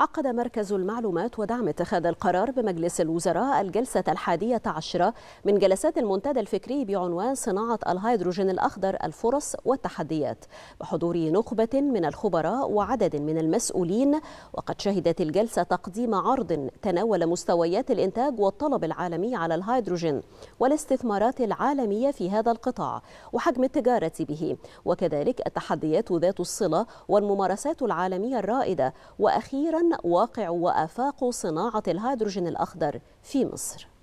عقد مركز المعلومات ودعم اتخاذ القرار بمجلس الوزراء الجلسة الحادية عشرة من جلسات المنتدى الفكري بعنوان صناعة الهيدروجين الأخضر الفرص والتحديات بحضور نخبة من الخبراء وعدد من المسؤولين وقد شهدت الجلسة تقديم عرض تناول مستويات الإنتاج والطلب العالمي على الهيدروجين والاستثمارات العالمية في هذا القطاع وحجم التجارة به وكذلك التحديات ذات الصلة والممارسات العالمية الرائدة وأخيرا واقع وآفاق صناعة الهيدروجين الأخضر في مصر